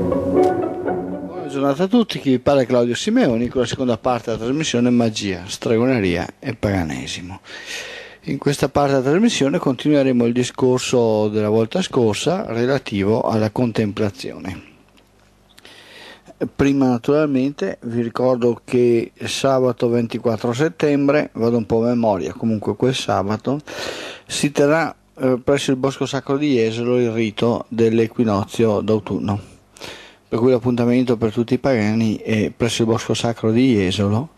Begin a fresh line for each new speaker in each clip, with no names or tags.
Buongiorno a tutti, chi vi parla è Claudio Simeoni con la seconda parte della trasmissione Magia, Stregoneria e Paganesimo. In questa parte della trasmissione continueremo il discorso della volta scorsa relativo alla contemplazione. Prima naturalmente vi ricordo che sabato 24 settembre, vado un po' a memoria, comunque quel sabato, si terrà eh, presso il Bosco Sacro di Jesolo il rito dell'equinozio d'autunno per cui l'appuntamento per tutti i pagani è presso il Bosco Sacro di Jesolo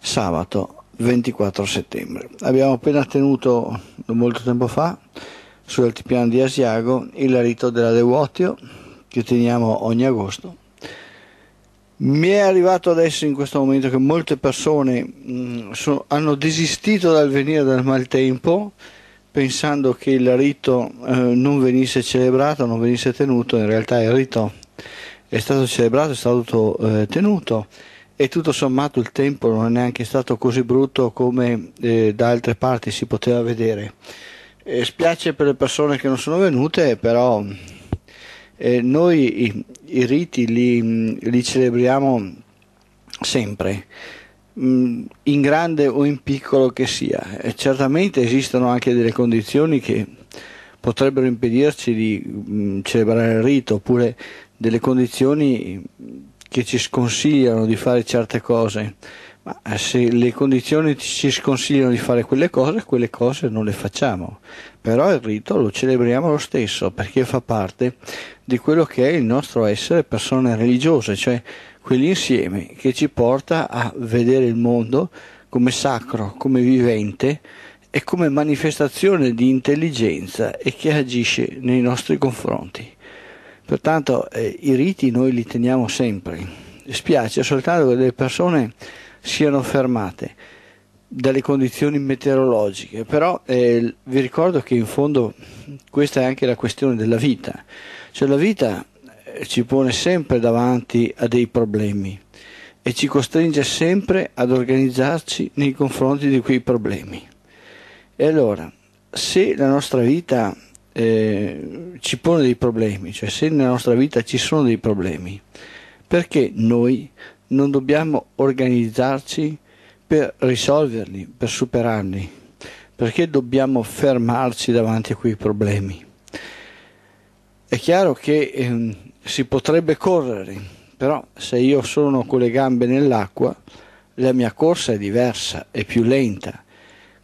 sabato 24 settembre. Abbiamo appena tenuto molto tempo fa sull'altipiano di Asiago il rito della Devotio che teniamo ogni agosto. Mi è arrivato adesso in questo momento che molte persone mh, mm, sono, hanno desistito dal venire dal maltempo pensando che il rito eh, non venisse celebrato, non venisse tenuto, in realtà il rito è stato celebrato, è stato eh, tenuto e tutto sommato il tempo non è neanche stato così brutto come eh, da altre parti si poteva vedere. Eh, spiace per le persone che non sono venute, però eh, noi i, i riti li, li, celebriamo sempre mh, in grande o in piccolo che sia. certamente esistono anche delle condizioni che potrebbero impedirci di mh, celebrare il rito oppure delle condizioni che ci sconsigliano di fare certe cose, ma se le condizioni ci sconsigliano di fare quelle cose, quelle cose non le facciamo. Però il rito lo celebriamo lo stesso perché fa parte di quello che è il nostro essere persone religiose, cioè quell'insieme che ci porta a vedere il mondo come sacro, come vivente e come manifestazione di intelligenza e che agisce nei nostri confronti. Pertanto eh, i riti noi li teniamo sempre. Spiace soltanto che le persone siano fermate dalle condizioni meteorologiche, però eh, vi ricordo che in fondo questa è anche la questione della vita, cioè la vita eh, ci pone sempre davanti a dei problemi e ci costringe sempre ad organizzarci nei confronti di quei problemi. E allora, se la nostra vita eh, ci pone dei problemi, cioè se nella nostra vita ci sono dei problemi, perché noi non dobbiamo organizzarci per risolverli, per superarli? Perché dobbiamo fermarci davanti a quei problemi? È chiaro che ehm, si potrebbe correre, però se io sono con le gambe nell'acqua, la mia corsa è diversa, è più lenta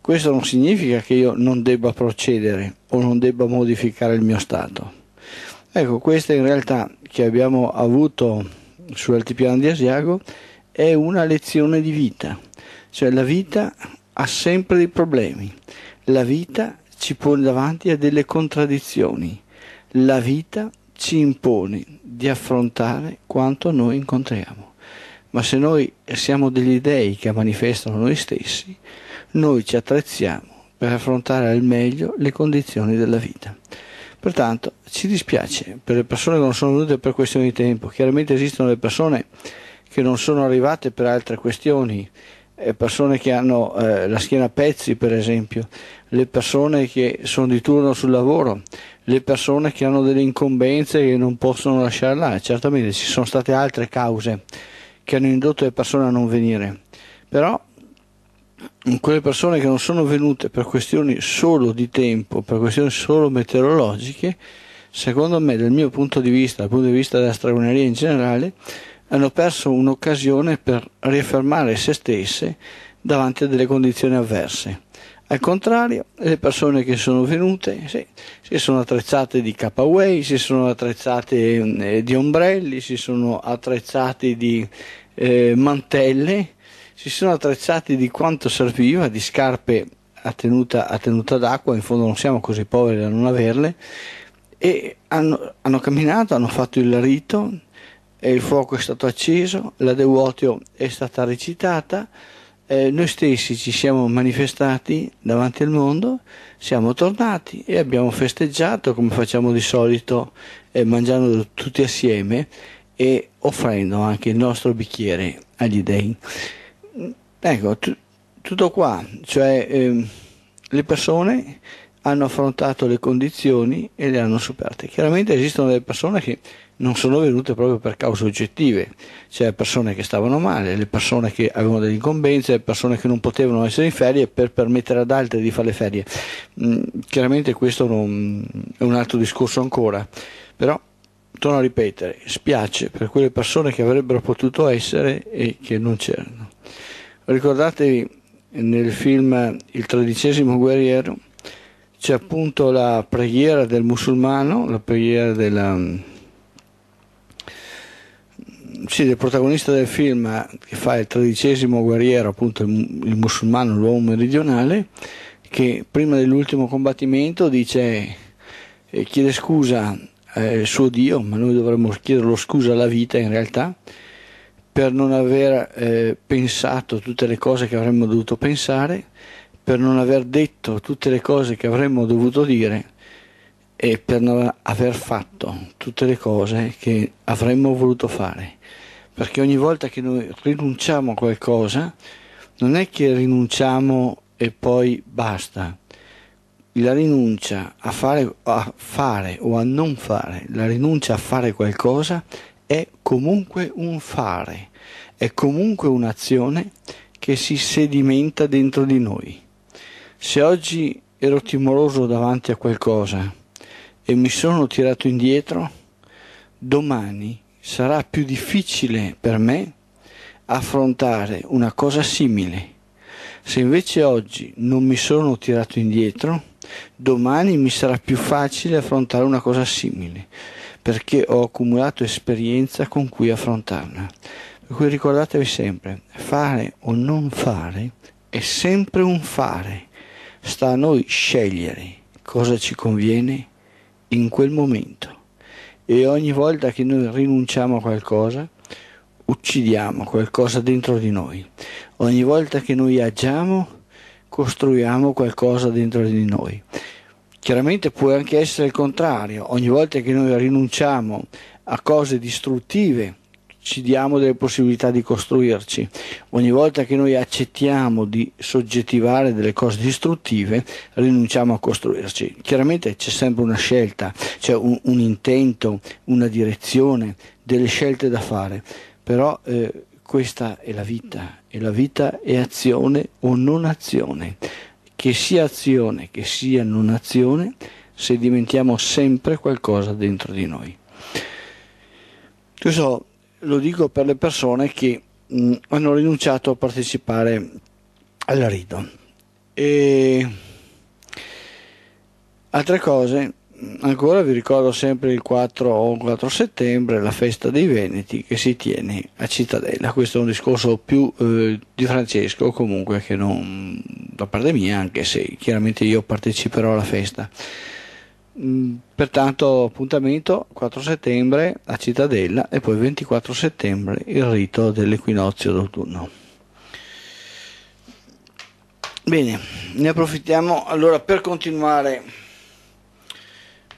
questo non significa che io non debba procedere o non debba modificare il mio stato. Ecco, questa in realtà che abbiamo avuto sull'altipiano di Asiago è una lezione di vita, cioè la vita ha sempre dei problemi, la vita ci pone davanti a delle contraddizioni, la vita ci impone di affrontare quanto noi incontriamo, ma se noi siamo degli dei che manifestano noi stessi, noi ci attrezziamo per affrontare al meglio le condizioni della vita. Pertanto ci dispiace per le persone che non sono venute per questioni di tempo, chiaramente esistono le persone che non sono arrivate per altre questioni, eh, persone che hanno eh, la schiena a pezzi per esempio, le persone che sono di turno sul lavoro, le persone che hanno delle incombenze che non possono lasciare là, certamente ci sono state altre cause che hanno indotto le persone a non venire, però quelle persone che non sono venute per questioni solo di tempo, per questioni solo meteorologiche, secondo me, dal mio punto di vista, dal punto di vista della stragoneria in generale, hanno perso un'occasione per riaffermare se stesse davanti a delle condizioni avverse. Al contrario, le persone che sono venute sì, si sono attrezzate di capaway, si sono attrezzate eh, di ombrelli, si sono attrezzate di eh, mantelle si sono attrezzati di quanto serviva, di scarpe a tenuta, a tenuta d'acqua, in fondo non siamo così poveri da non averle, e hanno, hanno camminato, hanno fatto il rito, il fuoco è stato acceso, la Devotio è stata recitata, eh, noi stessi ci siamo manifestati davanti al mondo, siamo tornati e abbiamo festeggiato come facciamo di solito, eh, mangiando tutti assieme e offrendo anche il nostro bicchiere agli dei. Ecco, t- tutto qua, cioè ehm, le persone hanno affrontato le condizioni e le hanno superate. Chiaramente esistono delle persone che non sono venute proprio per cause oggettive, cioè persone che stavano male, le persone che avevano delle incombenze, le persone che non potevano essere in ferie per permettere ad altre di fare le ferie. Mm, chiaramente questo non, è un altro discorso ancora, però torno a ripetere, spiace per quelle persone che avrebbero potuto essere e che non c'erano. Ricordatevi nel film Il tredicesimo guerriero c'è appunto la preghiera del musulmano, la preghiera della, sì, del protagonista del film che fa il tredicesimo guerriero, appunto il musulmano, l'uomo meridionale, che prima dell'ultimo combattimento dice eh, chiede scusa al eh, suo Dio, ma noi dovremmo chiederlo scusa alla vita in realtà, per non aver eh, pensato tutte le cose che avremmo dovuto pensare, per non aver detto tutte le cose che avremmo dovuto dire e per non aver fatto tutte le cose che avremmo voluto fare. Perché ogni volta che noi rinunciamo a qualcosa, non è che rinunciamo e poi basta. La rinuncia a fare, a fare o a non fare, la rinuncia a fare qualcosa è comunque un fare, è comunque un'azione che si sedimenta dentro di noi. Se oggi ero timoroso davanti a qualcosa e mi sono tirato indietro, domani sarà più difficile per me affrontare una cosa simile. Se invece oggi non mi sono tirato indietro, domani mi sarà più facile affrontare una cosa simile perché ho accumulato esperienza con cui affrontarla. Per cui ricordatevi sempre, fare o non fare è sempre un fare, sta a noi scegliere cosa ci conviene in quel momento. E ogni volta che noi rinunciamo a qualcosa, uccidiamo qualcosa dentro di noi. Ogni volta che noi agiamo, costruiamo qualcosa dentro di noi. Chiaramente può anche essere il contrario, ogni volta che noi rinunciamo a cose distruttive ci diamo delle possibilità di costruirci, ogni volta che noi accettiamo di soggettivare delle cose distruttive rinunciamo a costruirci. Chiaramente c'è sempre una scelta, c'è un, un, intento, una direzione, delle scelte da fare, però eh, questa è la vita e la vita è azione o non azione che sia azione, che sia non azione, se diventiamo sempre qualcosa dentro di noi. Questo lo dico per le persone che mh, mm, hanno rinunciato a partecipare al rito. E altre cose Mm, ancora vi ricordo sempre il 4 o 4 settembre la festa dei Veneti che si tiene a Cittadella. Questo è un discorso più eh, di Francesco comunque che non da parte mia, anche se chiaramente io parteciperò alla festa. Mm, pertanto appuntamento 4 settembre a Cittadella e poi 24 settembre il rito dell'equinozio d'autunno. Bene, ne approfittiamo allora per continuare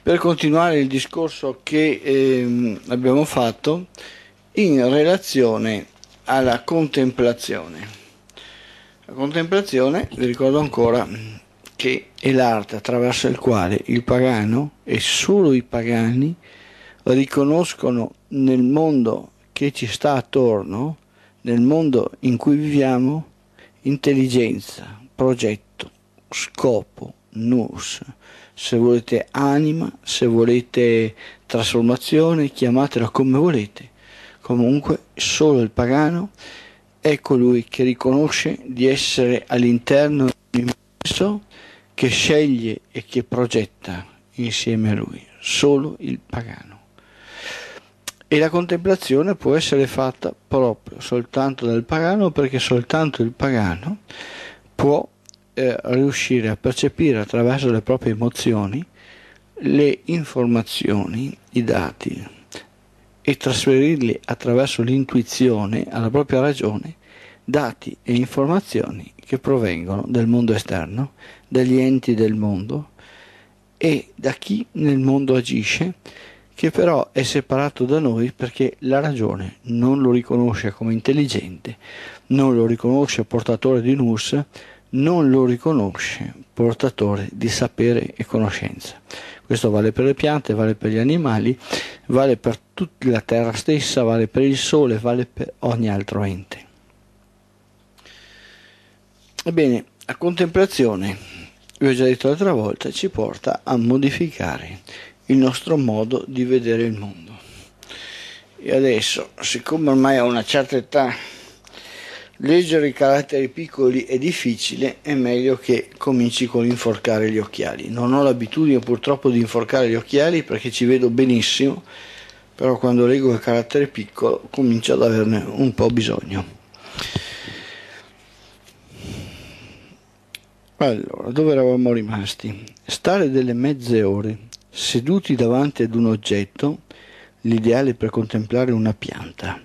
per continuare il discorso che ehm, abbiamo fatto in relazione alla contemplazione. La contemplazione, vi ricordo ancora, che è l'arte attraverso il quale il pagano e solo i pagani riconoscono nel mondo che ci sta attorno, nel mondo in cui viviamo, intelligenza, progetto, scopo, nus, se volete anima, se volete trasformazione, chiamatela come volete. Comunque solo il pagano è colui che riconosce di essere all'interno di un che sceglie e che progetta insieme a lui, solo il pagano. E la contemplazione può essere fatta proprio soltanto dal pagano perché soltanto il pagano può eh, riuscire a percepire attraverso le proprie emozioni le informazioni, i dati e trasferirli attraverso l'intuizione alla propria ragione dati e informazioni che provengono dal mondo esterno, dagli enti del mondo e da chi nel mondo agisce, che però è separato da noi perché la ragione non lo riconosce come intelligente, non lo riconosce portatore di NUS, non lo riconosce portatore di sapere e conoscenza. Questo vale per le piante, vale per gli animali, vale per tutta la terra stessa, vale per il sole, vale per ogni altro ente. Ebbene, la contemplazione, vi ho già detto l'altra volta, ci porta a modificare il nostro modo di vedere il mondo. E adesso, siccome ormai ho una certa età, Leggere i caratteri piccoli è difficile, è meglio che cominci con l'inforcare gli occhiali. Non ho l'abitudine purtroppo di inforcare gli occhiali perché ci vedo benissimo, però quando leggo il carattere piccolo comincio ad averne un po' bisogno. Allora, dove eravamo rimasti? Stare delle mezze ore seduti davanti ad un oggetto, l'ideale per contemplare una pianta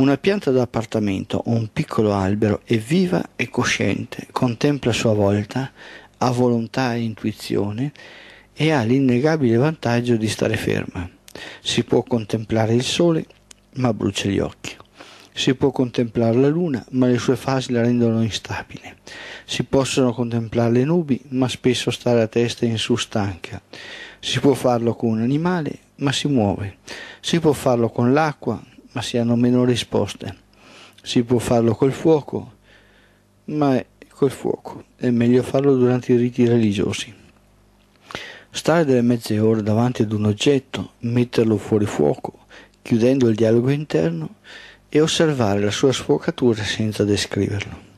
una pianta d'appartamento o un piccolo albero è viva e cosciente, contempla a sua volta, ha volontà e intuizione e ha l'innegabile vantaggio di stare ferma. Si può contemplare il sole, ma brucia gli occhi. Si può contemplare la luna, ma le sue fasi la rendono instabile. Si possono contemplare le nubi, ma spesso stare a testa in su stanca. Si può farlo con un animale, ma si muove. Si può farlo con l'acqua, ma si hanno meno risposte. Si può farlo col fuoco, ma col fuoco è meglio farlo durante i riti religiosi. Stare delle mezze ore davanti ad un oggetto, metterlo fuori fuoco, chiudendo il dialogo interno e osservare la sua sfocatura senza descriverlo.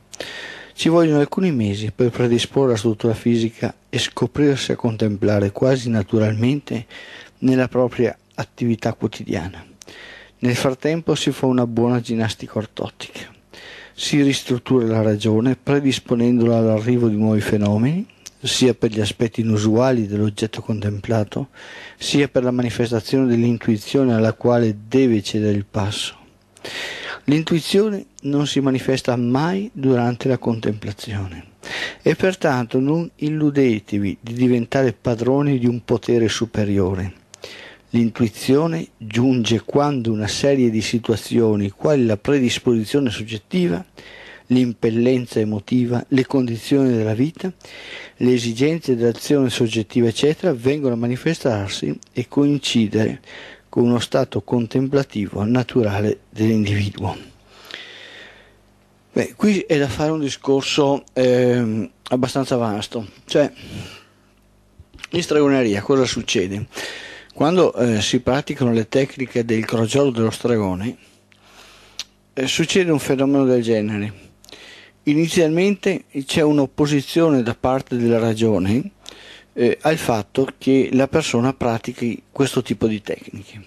Ci vogliono alcuni mesi per predisporre la struttura fisica e scoprirsi a contemplare quasi naturalmente nella propria attività quotidiana. Nel frattempo si fa una buona ginnastica ortotica, si ristruttura la ragione predisponendola all'arrivo di nuovi fenomeni, sia per gli aspetti inusuali dell'oggetto contemplato, sia per la manifestazione dell'intuizione alla quale deve cedere il passo. L'intuizione non si manifesta mai durante la contemplazione e pertanto non illudetevi di diventare padroni di un potere superiore L'intuizione giunge quando una serie di situazioni, quali la predisposizione soggettiva, l'impellenza emotiva, le condizioni della vita, le esigenze dell'azione soggettiva, eccetera, vengono a manifestarsi e coincidere con uno stato contemplativo naturale dell'individuo. Beh, qui è da fare un discorso eh, abbastanza vasto, cioè in stregoneria cosa succede? Quando eh, si praticano le tecniche del crogiolo dello stregone, eh, succede un fenomeno del genere. Inizialmente c'è un'opposizione da parte della ragione eh, al fatto che la persona pratichi questo tipo di tecniche.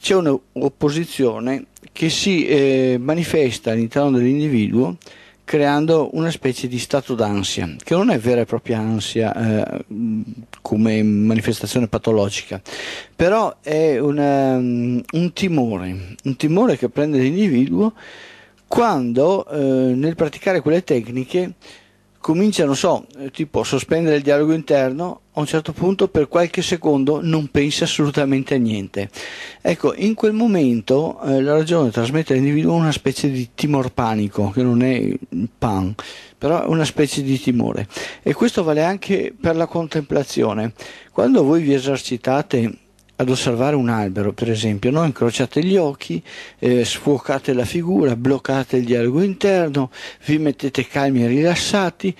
C'è un'opposizione che si eh, manifesta all'interno dell'individuo creando una specie di stato d'ansia, che non è vera e propria ansia eh, come manifestazione patologica, però è una, ehm, un timore, un timore che prende l'individuo quando eh, nel praticare quelle tecniche comincia, non so, eh, tipo sospendere il dialogo interno, a un certo punto per qualche secondo non pensa assolutamente a niente. Ecco, in quel momento eh, la ragione trasmette all'individuo una specie di timor panico, che non è pan, però è una specie di timore. E questo vale anche per la contemplazione. Quando voi vi esercitate ad osservare un albero, per esempio, no? incrociate gli occhi, eh, sfocate la figura, bloccate il dialogo interno, vi mettete calmi e rilassati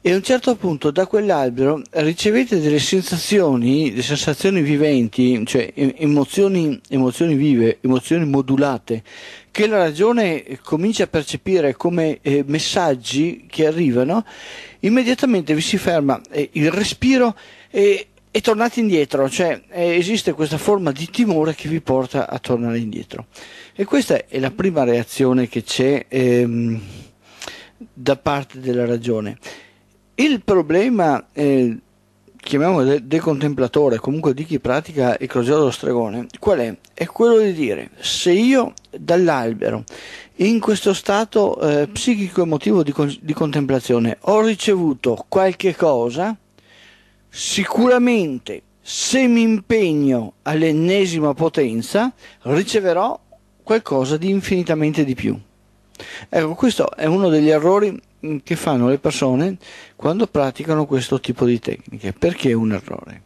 e a un certo punto da quell'albero ricevete delle sensazioni, delle sensazioni viventi, cioè emozioni, emozioni vive, emozioni modulate, che la ragione comincia a percepire come eh, messaggi che arrivano, immediatamente vi si ferma eh, il respiro e e tornate indietro, cioè eh, esiste questa forma di timore che vi porta a tornare indietro. E questa è la prima reazione che c'è ehm, da parte della ragione. Il problema, eh, chiamiamolo del contemplatore, comunque di chi pratica il crogiolo dello stregone, qual è? È quello di dire, se io dall'albero, in questo stato eh, psichico-emotivo di, di contemplazione, ho ricevuto qualche cosa, sicuramente se mi impegno all'ennesima potenza riceverò qualcosa di infinitamente di più. Ecco, questo è uno degli errori mm, che fanno le persone quando praticano questo tipo di tecniche. Perché è un errore?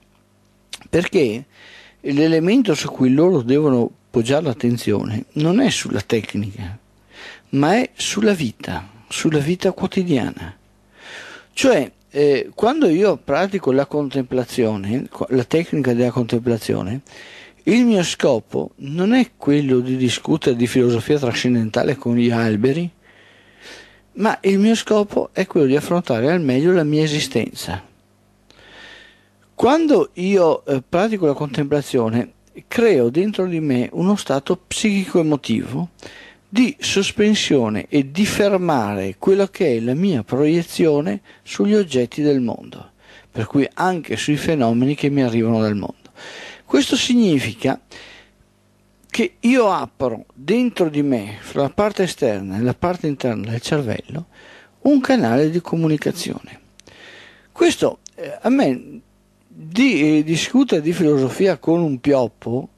Perché l'elemento su cui loro devono poggiare l'attenzione non è sulla tecnica, ma è sulla vita, sulla vita quotidiana. Cioè, eh, quando io pratico la contemplazione, la tecnica della contemplazione, il mio scopo non è quello di discutere di filosofia trascendentale con gli alberi, ma il mio scopo è quello di affrontare al meglio la mia esistenza. Quando io eh, pratico la contemplazione, creo dentro di me uno stato psichico-emotivo di sospensione e di fermare quella che è la mia proiezione sugli oggetti del mondo, per cui anche sui fenomeni che mi arrivano dal mondo. Questo significa che io apro dentro di me, fra la parte esterna e la parte interna del cervello, un canale di comunicazione. Questo eh, a me di, eh, discutere di filosofia con un pioppo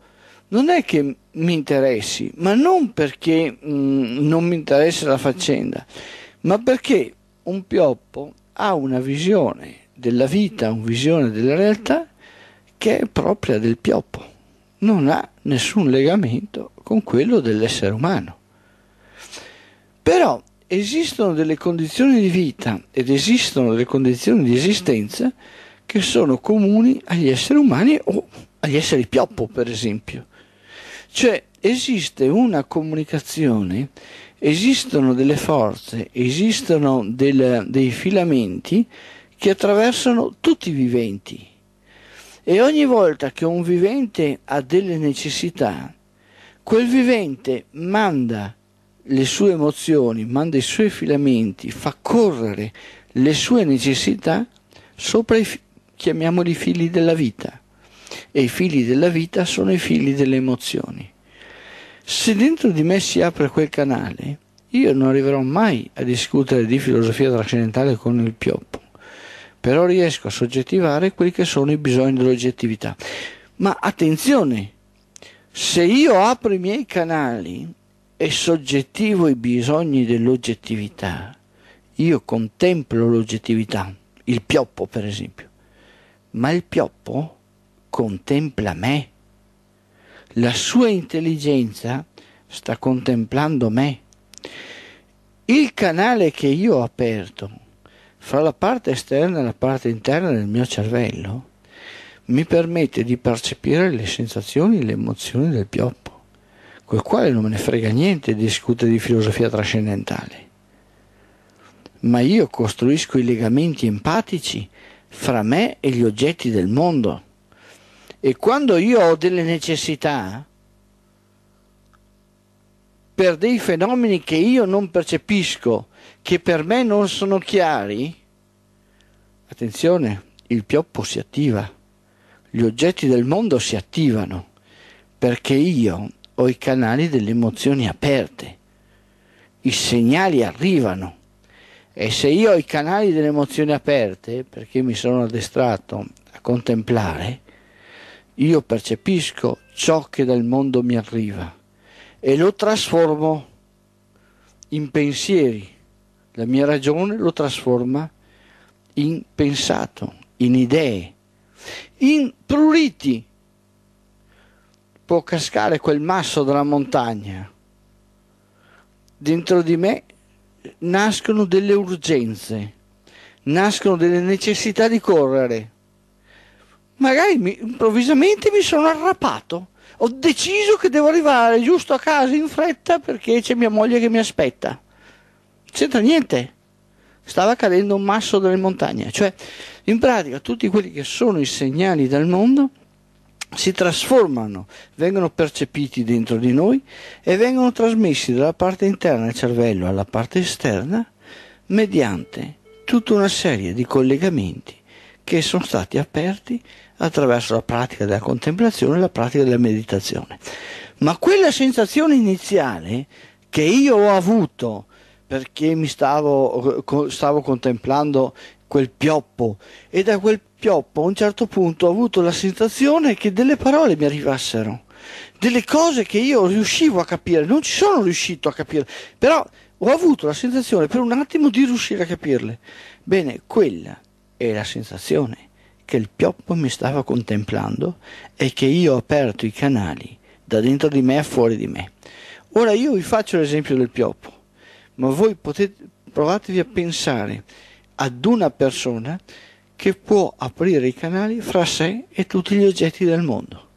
non è che mi interessi, ma non perché mh, mm, non mi interessa la faccenda, ma perché un pioppo ha una visione della vita, una visione della realtà che è propria del pioppo, non ha nessun legamento con quello dell'essere umano. Però esistono delle condizioni di vita ed esistono delle condizioni di esistenza che sono comuni agli esseri umani o agli esseri pioppo, per esempio. Cioè esiste una comunicazione, esistono delle forze, esistono del, dei filamenti che attraversano tutti i viventi. E ogni volta che un vivente ha delle necessità, quel vivente manda le sue emozioni, manda i suoi filamenti, fa correre le sue necessità sopra i, chiamiamoli fili della vita e i figli della vita sono i figli delle emozioni. Se dentro di me si apre quel canale, io non arriverò mai a discutere di filosofia trascendentale con il pioppo, però riesco a soggettivare quelli che sono i bisogni dell'oggettività. Ma attenzione, se io apro i miei canali e soggettivo i bisogni dell'oggettività, io contemplo l'oggettività, il pioppo per esempio, ma il pioppo contempla me. La sua intelligenza sta contemplando me. Il canale che io ho aperto fra la parte esterna e la parte interna del mio cervello mi permette di percepire le sensazioni e le emozioni del pioppo, col quale non me ne frega niente discutere di filosofia trascendentale. Ma io costruisco i legamenti empatici fra me e gli oggetti del mondo. E quando io ho delle necessità per dei fenomeni che io non percepisco, che per me non sono chiari, attenzione, il pioppo si attiva, gli oggetti del mondo si attivano, perché io ho i canali delle emozioni aperte, i segnali arrivano. E se io ho i canali delle emozioni aperte, perché mi sono addestrato a contemplare, io percepisco ciò che dal mondo mi arriva e lo trasformo in pensieri. La mia ragione lo trasforma in pensato, in idee, in pruriti. Può cascare quel masso dalla montagna. Dentro di me nascono delle urgenze, nascono delle necessità di correre magari mi, improvvisamente mi sono arrapato. Ho deciso che devo arrivare giusto a casa in fretta perché c'è mia moglie che mi aspetta. C'entra niente. Stava cadendo un masso dalle montagne. Cioè, in pratica, tutti quelli che sono i segnali del mondo si trasformano, vengono percepiti dentro di noi e vengono trasmessi dalla parte interna del cervello alla parte esterna mediante tutta una serie di collegamenti che sono stati aperti attraverso la pratica della contemplazione e la pratica della meditazione. Ma quella sensazione iniziale che io ho avuto perché mi stavo, stavo contemplando quel pioppo e da quel pioppo a un certo punto ho avuto la sensazione che delle parole mi arrivassero, delle cose che io riuscivo a capire, non ci sono riuscito a capire, però ho avuto la sensazione per un attimo di riuscire a capirle. Bene, quella è la sensazione che il pioppo mi stava contemplando e che io ho aperto i canali da dentro di me a fuori di me. Ora io vi faccio l'esempio del pioppo, ma voi potete, provatevi a pensare ad una persona che può aprire i canali fra sé e tutti gli oggetti del mondo.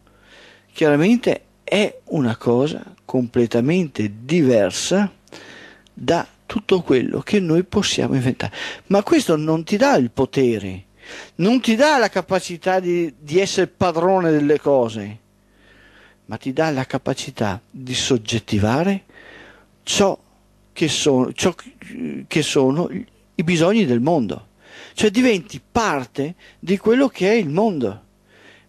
Chiaramente è una cosa completamente diversa da tutto quello che noi possiamo inventare. Ma questo non ti dà il potere non ti dà la capacità di, di essere padrone delle cose, ma ti dà la capacità di soggettivare ciò che sono, ciò che sono i bisogni del mondo. Cioè diventi parte di quello che è il mondo.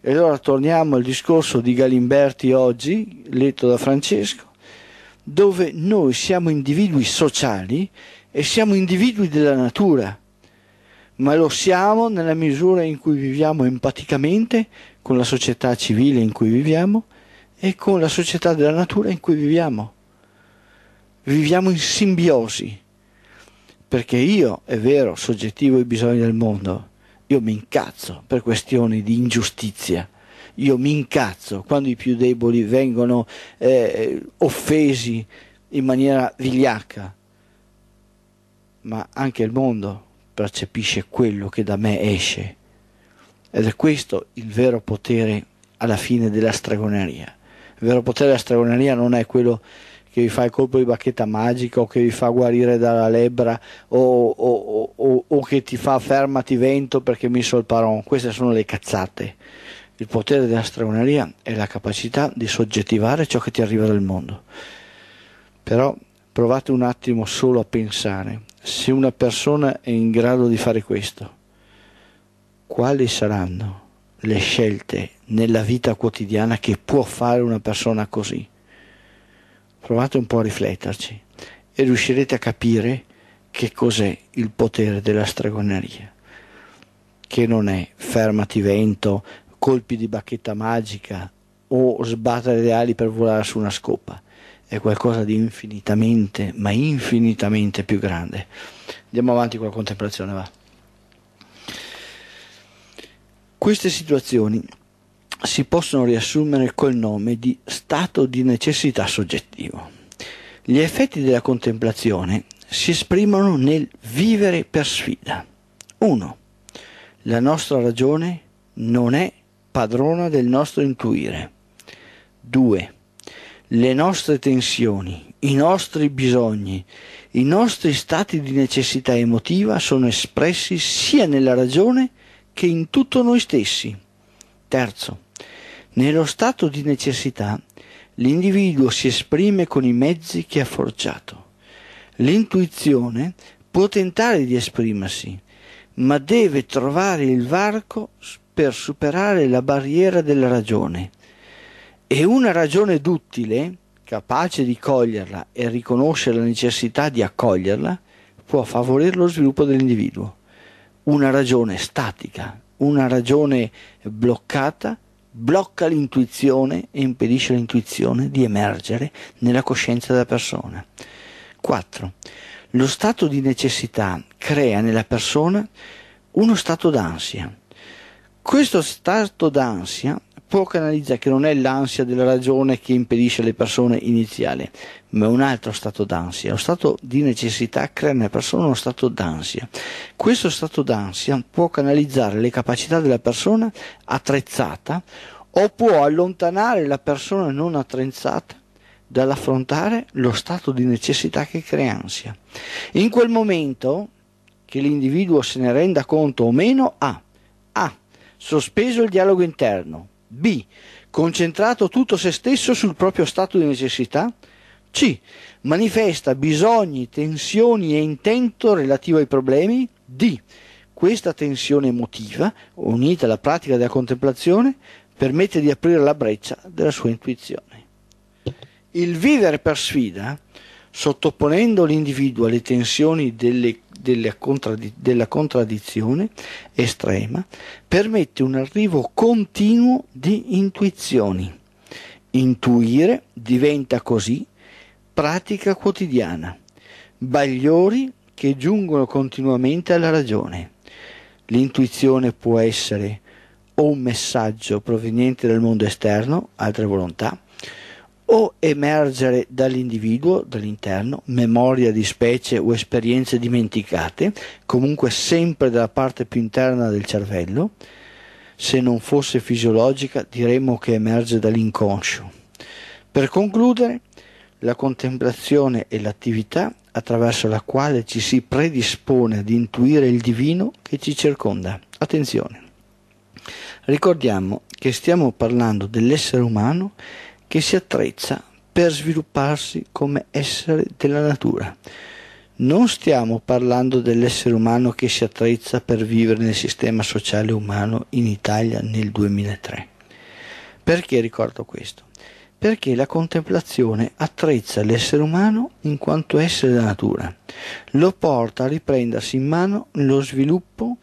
E allora torniamo al discorso di Galimberti oggi, letto da Francesco, dove noi siamo individui sociali e siamo individui della natura ma lo siamo nella misura in cui viviamo empaticamente con la società civile in cui viviamo e con la società della natura in cui viviamo. Viviamo in simbiosi, perché io, è vero, soggettivo ai bisogni del mondo, io mi incazzo per questioni di ingiustizia, io mi incazzo quando i più deboli vengono eh, offesi in maniera vigliacca, ma anche il mondo percepisce quello che da me esce. Ed è questo il vero potere alla fine della stregoneria. Il vero potere della stregoneria non è quello che vi fa il colpo di bacchetta magica o che vi fa guarire dalla lebbra o, o, o, o che ti fa fermati vento perché mi so il paron. Queste sono le cazzate. Il potere della stregoneria è la capacità di soggettivare ciò che ti arriva dal mondo. Però provate un attimo solo a pensare se una persona è in grado di fare questo, quali saranno le scelte nella vita quotidiana che può fare una persona così? Provate un po' a rifletterci e riuscirete a capire che cos'è il potere della stregoneria, che non è fermati vento, colpi di bacchetta magica o sbattere le ali per volare su una scopa è qualcosa di infinitamente, ma infinitamente più grande. Andiamo avanti con la contemplazione, va. Queste situazioni si possono riassumere col nome di stato di necessità soggettivo. Gli effetti della contemplazione si esprimono nel vivere per sfida. 1. La nostra ragione non è padrona del nostro intuire. 2 le nostre tensioni, i nostri bisogni, i nostri stati di necessità emotiva sono espressi sia nella ragione che in tutto noi stessi. Terzo, nello stato di necessità l'individuo si esprime con i mezzi che ha forgiato. L'intuizione può tentare di esprimersi, ma deve trovare il varco per superare la barriera della ragione e una ragione duttile, capace di coglierla e riconoscere la necessità di accoglierla, può favorire lo sviluppo dell'individuo. Una ragione statica, una ragione bloccata, blocca l'intuizione e impedisce l'intuizione di emergere nella coscienza della persona. 4. Lo stato di necessità crea nella persona uno stato d'ansia. Questo stato d'ansia può canalizzare, che non è l'ansia della ragione che impedisce alle persone iniziali, ma è un altro stato d'ansia. Lo stato di necessità crea nella persona uno stato d'ansia. Questo stato d'ansia può canalizzare le capacità della persona attrezzata o può allontanare la persona non attrezzata dall'affrontare lo stato di necessità che crea ansia. In quel momento, che l'individuo se ne renda conto o meno, ha Sospeso il dialogo interno. B. Concentrato tutto se stesso sul proprio stato di necessità. C. Manifesta bisogni, tensioni e intento relativo ai problemi. D. Questa tensione emotiva, unita alla pratica della contemplazione, permette di aprire la breccia della sua intuizione. Il vivere per sfida, sottoponendo l'individuo alle tensioni delle della, contraddi- della contraddizione estrema permette un arrivo continuo di intuizioni. Intuire diventa così pratica quotidiana, bagliori che giungono continuamente alla ragione. L'intuizione può essere o un messaggio proveniente dal mondo esterno, altre volontà, o emergere dall'individuo, dall'interno, memoria di specie o esperienze dimenticate, comunque sempre dalla parte più interna del cervello, se non fosse fisiologica diremmo che emerge dall'inconscio. Per concludere, la contemplazione è l'attività attraverso la quale ci si predispone ad intuire il divino che ci circonda. Attenzione! Ricordiamo che stiamo parlando dell'essere umano che si attrezza per svilupparsi come essere della natura. Non stiamo parlando dell'essere umano che si attrezza per vivere nel sistema sociale umano in Italia nel 2003. Perché ricordo questo? Perché la contemplazione attrezza l'essere umano in quanto essere della natura, lo porta a riprendersi in mano lo sviluppo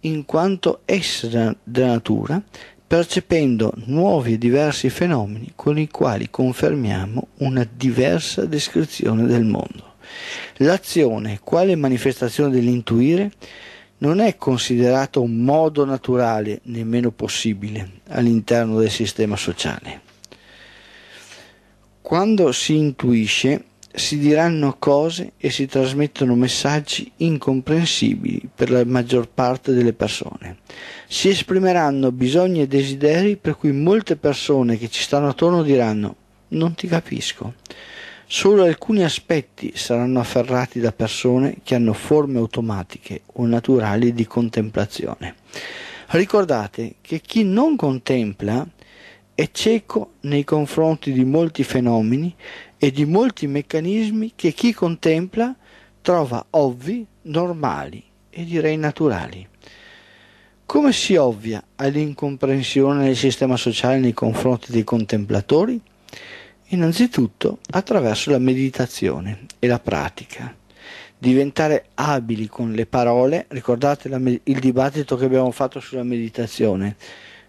in quanto essere della natura percependo nuovi e diversi fenomeni con i quali confermiamo una diversa descrizione del mondo. L'azione, quale manifestazione dell'intuire, non è considerata un modo naturale, nemmeno possibile, all'interno del sistema sociale. Quando si intuisce, si diranno cose e si trasmettono messaggi incomprensibili per la maggior parte delle persone. Si esprimeranno bisogni e desideri per cui molte persone che ci stanno attorno diranno non ti capisco. Solo alcuni aspetti saranno afferrati da persone che hanno forme automatiche o naturali di contemplazione. Ricordate che chi non contempla è cieco nei confronti di molti fenomeni e di molti meccanismi che chi contempla trova ovvi, normali e direi naturali. Come si ovvia all'incomprensione del sistema sociale nei confronti dei contemplatori? Innanzitutto attraverso la meditazione e la pratica. Diventare abili con le parole, ricordate il dibattito che abbiamo fatto sulla meditazione,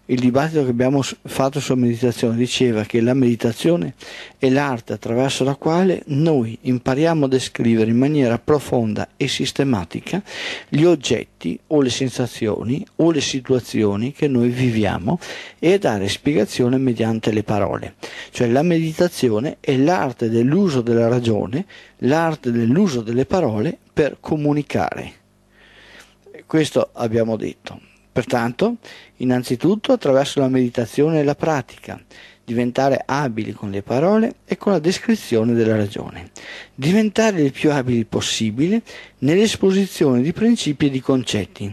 il dibattito che abbiamo fatto sulla meditazione diceva che la meditazione è l'arte attraverso la quale noi impariamo a descrivere in maniera profonda e sistematica gli oggetti o le sensazioni o le situazioni che noi viviamo e a dare spiegazione mediante le parole. Cioè la meditazione è l'arte dell'uso della ragione, l'arte dell'uso delle parole per comunicare. Questo abbiamo detto. Pertanto, innanzitutto attraverso la meditazione e la pratica, diventare abili con le parole e con la descrizione della ragione, diventare il più abili possibile nell'esposizione di principi e di concetti.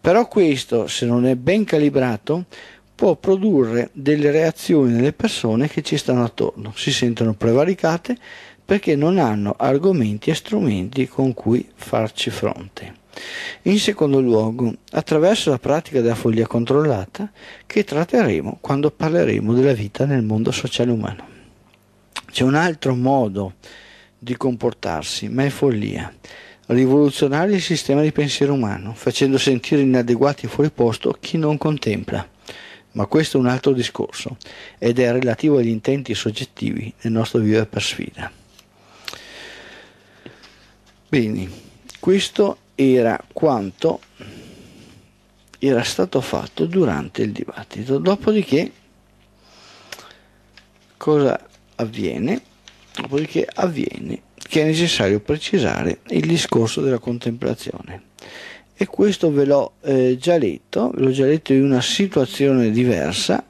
Però questo, se non è ben calibrato, può produrre delle reazioni nelle persone che ci stanno attorno, si sentono prevaricate perché non hanno argomenti e strumenti con cui farci fronte. In secondo luogo, attraverso la pratica della follia controllata, che tratteremo quando parleremo della vita nel mondo sociale umano. C'è un altro modo di comportarsi, ma è follia. Rivoluzionare il sistema di pensiero umano, facendo sentire inadeguati e fuori posto chi non contempla. Ma questo è un altro discorso ed è relativo agli intenti soggettivi nel nostro vivere per sfida. Bene, questo era quanto era stato fatto durante il dibattito. Dopodiché cosa avviene? Dopodiché avviene che è necessario precisare il discorso della contemplazione. E questo ve l'ho eh, già letto, l'ho già letto in una situazione diversa,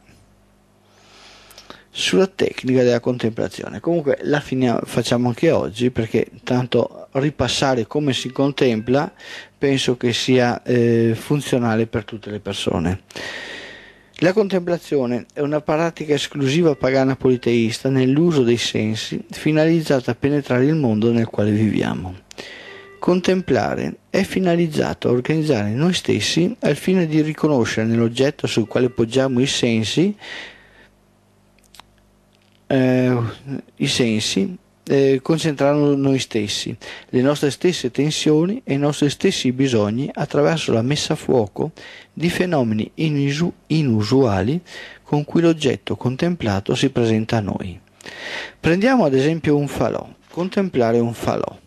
sulla tecnica della contemplazione. Comunque la finiamo, facciamo anche oggi perché tanto ripassare come si contempla penso che sia eh, funzionale per tutte le persone. La contemplazione è una pratica esclusiva pagana politeista nell'uso dei sensi finalizzata a penetrare il mondo nel quale viviamo. Contemplare è finalizzato a organizzare noi stessi al fine di riconoscere nell'oggetto sul quale poggiamo i sensi eh, i sensi, eh, concentrando noi stessi, le nostre stesse tensioni e i nostri stessi bisogni attraverso la messa a fuoco di fenomeni inusu- inusuali con cui l'oggetto contemplato si presenta a noi. Prendiamo ad esempio un falò, contemplare un falò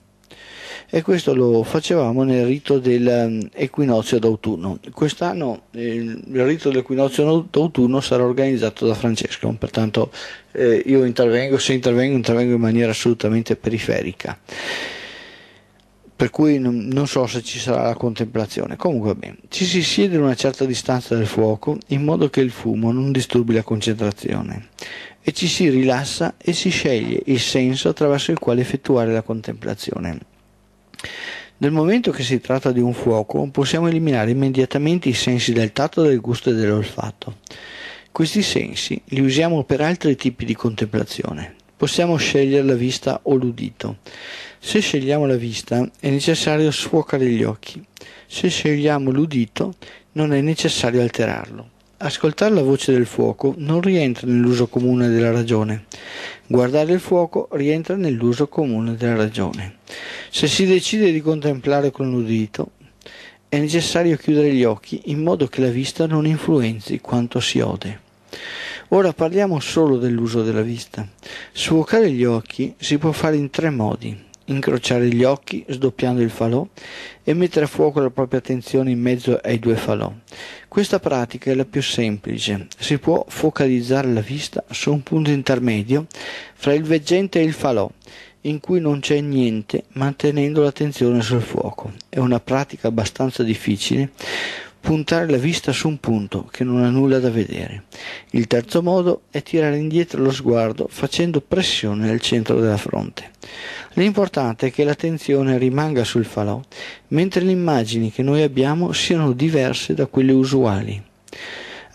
e questo lo facevamo nel rito dell'equinozio mm, d'autunno. Quest'anno il rito dell'equinozio d'autunno sarà organizzato da Francesco, pertanto eh, io intervengo, se intervengo, intervengo in maniera assolutamente periferica per cui non, so se ci sarà la contemplazione. Comunque bene, ci si siede a una certa distanza dal fuoco in modo che il fumo non disturbi la concentrazione e ci si rilassa e si sceglie il senso attraverso il quale effettuare la contemplazione. Nel momento che si tratta di un fuoco, possiamo eliminare immediatamente i sensi del tatto, del gusto e dell'olfatto. Questi sensi li usiamo per altri tipi di contemplazione. Possiamo scegliere la vista o l'udito. Se scegliamo la vista, è necessario sfocare gli occhi. Se scegliamo l'udito, non è necessario alterarlo. Ascoltare la voce del fuoco non rientra nell'uso comune della ragione. Guardare il fuoco rientra nell'uso comune della ragione. Se si decide di contemplare con l'udito, è necessario chiudere gli occhi in modo che la vista non influenzi quanto si ode. Ora parliamo solo dell'uso della vista. Sfocare gli occhi si può fare in tre modi incrociare gli occhi sdoppiando il falò e mettere a fuoco la propria attenzione in mezzo ai due falò. Questa pratica è la più semplice, si può focalizzare la vista su un punto intermedio fra il veggente e il falò, in cui non c'è niente mantenendo l'attenzione sul fuoco. È una pratica abbastanza difficile puntare la vista su un punto che non ha nulla da vedere. Il terzo modo è tirare indietro lo sguardo facendo pressione nel centro della fronte. L'importante è che l'attenzione rimanga sul falò, mentre le immagini che noi abbiamo siano diverse da quelle usuali.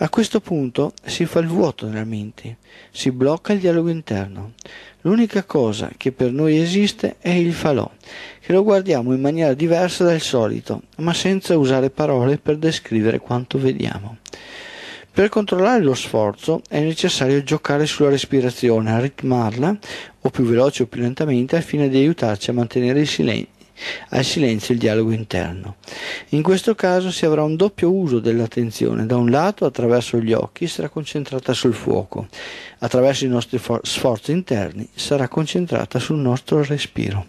A questo punto si fa il vuoto nella mente, si blocca il dialogo interno. L'unica cosa che per noi esiste è il falò, che lo guardiamo in maniera diversa dal solito, ma senza usare parole per descrivere quanto vediamo. Per controllare lo sforzo è necessario giocare sulla respirazione, a ritmarla o più veloce o più lentamente al fine di aiutarci a mantenere il silenzio al silenzio il dialogo interno. In questo caso si avrà un doppio uso dell'attenzione, da un lato attraverso gli occhi sarà concentrata sul fuoco, attraverso i nostri for- sforzi interni sarà concentrata sul nostro respiro.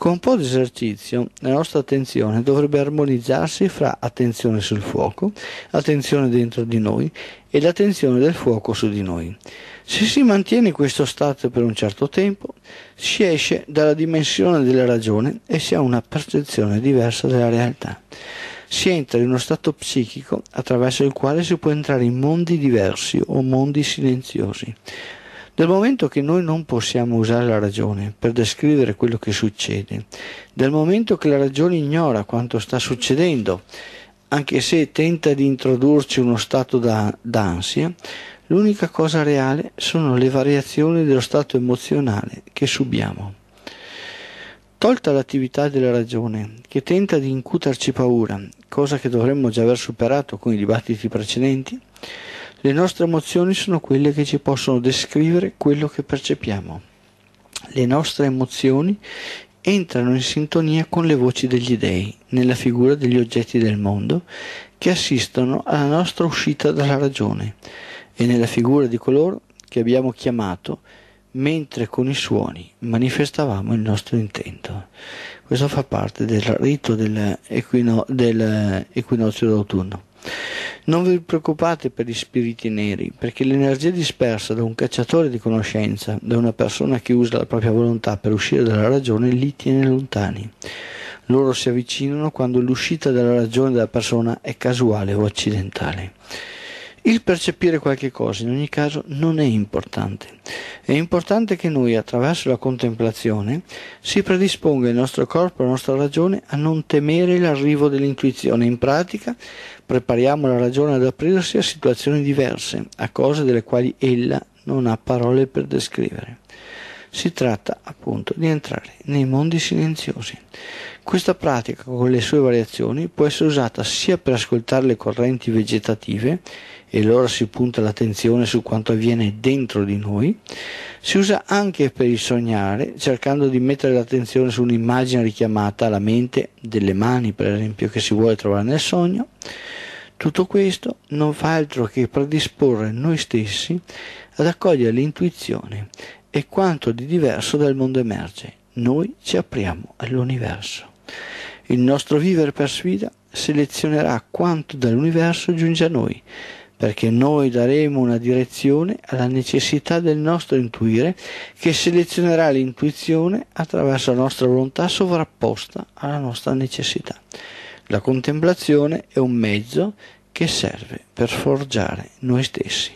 Con un po' di esercizio la nostra attenzione dovrebbe armonizzarsi fra attenzione sul fuoco, attenzione dentro di noi e l'attenzione del fuoco su di noi. Se si mantiene questo stato per un certo tempo, si esce dalla dimensione della ragione e si ha una percezione diversa della realtà. Si entra in uno stato psichico attraverso il quale si può entrare in mondi diversi o mondi silenziosi. Dal momento che noi non possiamo usare la ragione per descrivere quello che succede, dal momento che la ragione ignora quanto sta succedendo, anche se tenta di introdurci uno stato da, d'ansia, l'unica cosa reale sono le variazioni dello stato emozionale che subiamo. Tolta l'attività della ragione, che tenta di incuterci paura, cosa che dovremmo già aver superato con i dibattiti precedenti, le nostre emozioni sono quelle che ci possono descrivere quello che percepiamo. Le nostre emozioni entrano in sintonia con le voci degli dei, nella figura degli oggetti del mondo, che assistono alla nostra uscita dalla ragione, e nella figura di coloro che abbiamo chiamato mentre con i suoni manifestavamo il nostro intento. Questo fa parte del rito dell'equinozio d'autunno. Non vi preoccupate per gli spiriti neri, perché l'energia dispersa da un cacciatore di conoscenza, da una persona che usa la propria volontà per uscire dalla ragione, li tiene lontani. Loro si avvicinano quando l'uscita dalla ragione della persona è casuale o accidentale. Il percepire qualche cosa in ogni caso non è importante. È importante che noi, attraverso la contemplazione, si predisponga il nostro corpo e la nostra ragione a non temere l'arrivo dell'intuizione. In pratica, Prepariamo la ragione ad aprirsi a situazioni diverse, a cose delle quali ella non ha parole per descrivere. Si tratta appunto di entrare nei mondi silenziosi. Questa pratica con le sue variazioni può essere usata sia per ascoltare le correnti vegetative e allora si punta l'attenzione su quanto avviene dentro di noi, si usa anche per il sognare, cercando di mettere l'attenzione su un'immagine richiamata alla mente delle mani, per esempio, che si vuole trovare nel sogno. Tutto questo non fa altro che predisporre noi stessi ad accogliere l'intuizione e quanto di diverso dal mondo emerge. Noi ci apriamo all'universo. Il nostro vivere per sfida selezionerà quanto dall'universo giunge a noi, perché noi daremo una direzione alla necessità del nostro intuire che selezionerà l'intuizione attraverso la nostra volontà sovrapposta alla nostra necessità. La contemplazione è un mezzo che serve per forgiare noi stessi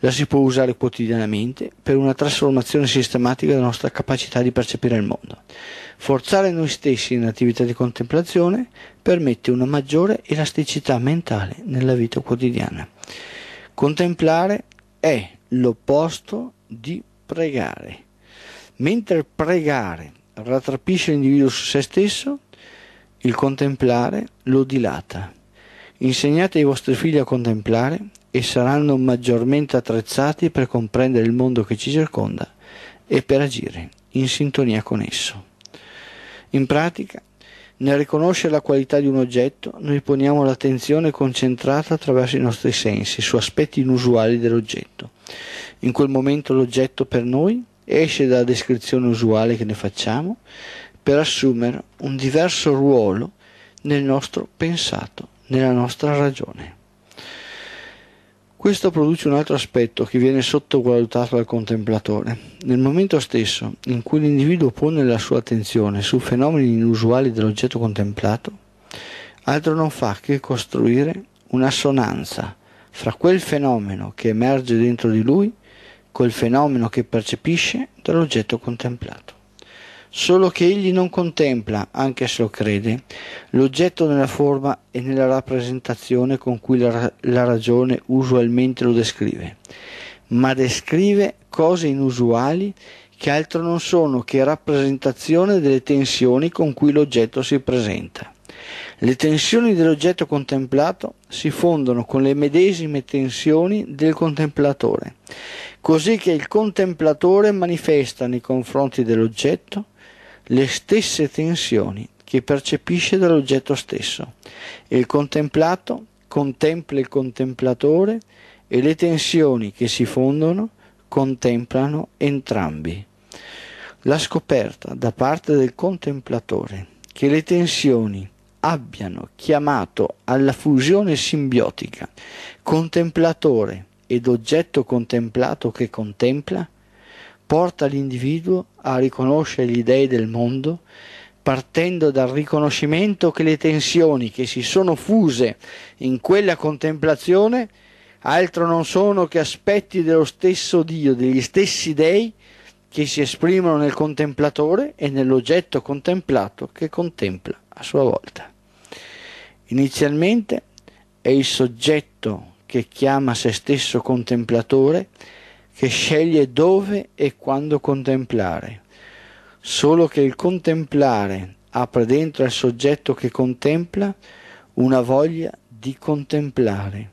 la si può usare quotidianamente per una trasformazione sistematica della nostra capacità di percepire il mondo. Forzare noi stessi in attività di contemplazione permette una maggiore elasticità mentale nella vita quotidiana. Contemplare è l'opposto di pregare. Mentre pregare rattrapisce l'individuo su se stesso, il contemplare lo dilata. Insegnate ai vostri figli a contemplare e saranno maggiormente attrezzati per comprendere il mondo che ci circonda e per agire in sintonia con esso. In pratica, nel riconoscere la qualità di un oggetto, noi poniamo l'attenzione concentrata attraverso i nostri sensi su aspetti inusuali dell'oggetto. In quel momento l'oggetto per noi esce dalla descrizione usuale che ne facciamo per assumere un diverso ruolo nel nostro pensato, nella nostra ragione. Questo produce un altro aspetto che viene sottovalutato dal contemplatore. Nel momento stesso in cui l'individuo pone la sua attenzione su fenomeni inusuali dell'oggetto contemplato, altro non fa che costruire un'assonanza fra quel fenomeno che emerge dentro di lui col fenomeno che percepisce dall'oggetto contemplato solo che egli non contempla, anche se lo crede, l'oggetto nella forma e nella rappresentazione con cui la, la ragione usualmente lo descrive, ma descrive cose inusuali che altro non sono che rappresentazione delle tensioni con cui l'oggetto si presenta. Le tensioni dell'oggetto contemplato si fondono con le medesime tensioni del contemplatore, così che il contemplatore manifesta nei confronti dell'oggetto le stesse tensioni che percepisce dall'oggetto stesso e il contemplato contempla il contemplatore e le tensioni che si fondono contemplano entrambi. La scoperta da parte del contemplatore che le tensioni abbiano chiamato alla fusione simbiotica contemplatore ed oggetto contemplato che contempla porta l'individuo a riconoscere gli dei del mondo partendo dal riconoscimento che le tensioni che si sono fuse in quella contemplazione altro non sono che aspetti dello stesso Dio, degli stessi dei che si esprimono nel contemplatore e nell'oggetto contemplato che contempla a sua volta. Inizialmente è il soggetto che chiama se stesso contemplatore che sceglie dove e quando contemplare. Solo che il contemplare apre dentro al soggetto che contempla una voglia di contemplare,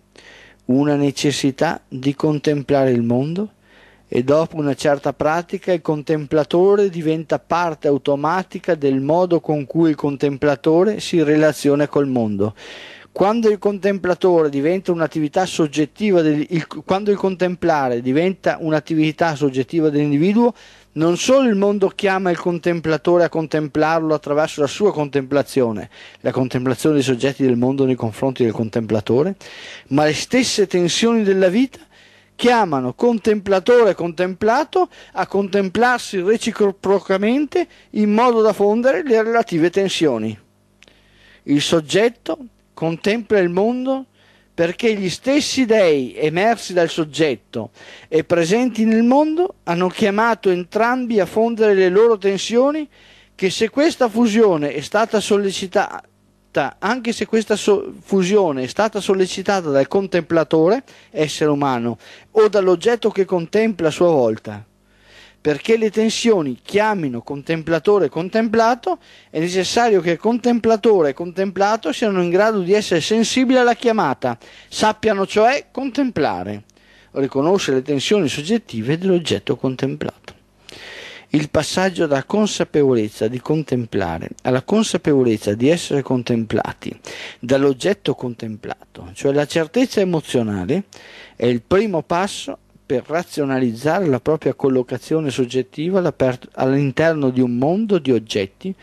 una necessità di contemplare il mondo e dopo una certa pratica il contemplatore diventa parte automatica del modo con cui il contemplatore si relaziona col mondo quando il contemplatore diventa un'attività soggettiva del, il, quando il contemplare diventa un'attività soggettiva dell'individuo, non solo il mondo chiama il contemplatore a contemplarlo attraverso la sua contemplazione, la contemplazione dei soggetti del mondo nei confronti del contemplatore, ma le stesse tensioni della vita chiamano contemplatore e contemplato a contemplarsi reciprocamente in modo da fondere le relative tensioni. Il soggetto contempla il mondo perché gli stessi dei emersi dal soggetto e presenti nel mondo hanno chiamato entrambi a fondere le loro tensioni che se questa fusione è stata sollecitata anche se questa so- fusione è stata sollecitata dal contemplatore, essere umano, o dall'oggetto che contempla a sua volta, perché le tensioni chiamino contemplatore e contemplato, è necessario che contemplatore e contemplato siano in grado di essere sensibili alla chiamata, sappiano cioè contemplare, riconoscere le tensioni soggettive dell'oggetto contemplato. Il passaggio da consapevolezza di contemplare alla consapevolezza di essere contemplati dall'oggetto contemplato, cioè la certezza emozionale, è il primo passo per razionalizzare la propria collocazione soggettiva all'interno di un mondo di oggetti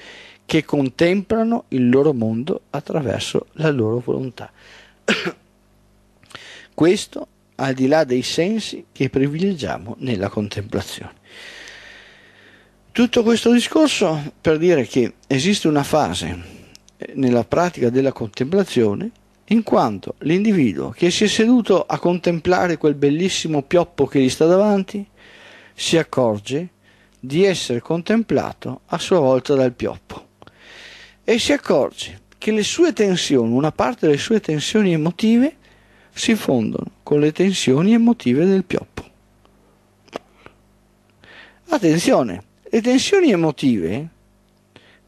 che contemplano il loro mondo attraverso la loro volontà. Questo al di là dei sensi che privilegiamo nella contemplazione. Tutto questo discorso per dire che esiste una fase eh, nella pratica della contemplazione in quanto l'individuo che si è seduto a contemplare quel bellissimo pioppo che gli sta davanti si accorge di essere contemplato a sua volta dal pioppo e si accorge che le sue tensioni, una parte delle sue tensioni emotive si fondono con le tensioni emotive del pioppo. Attenzione, le tensioni emotive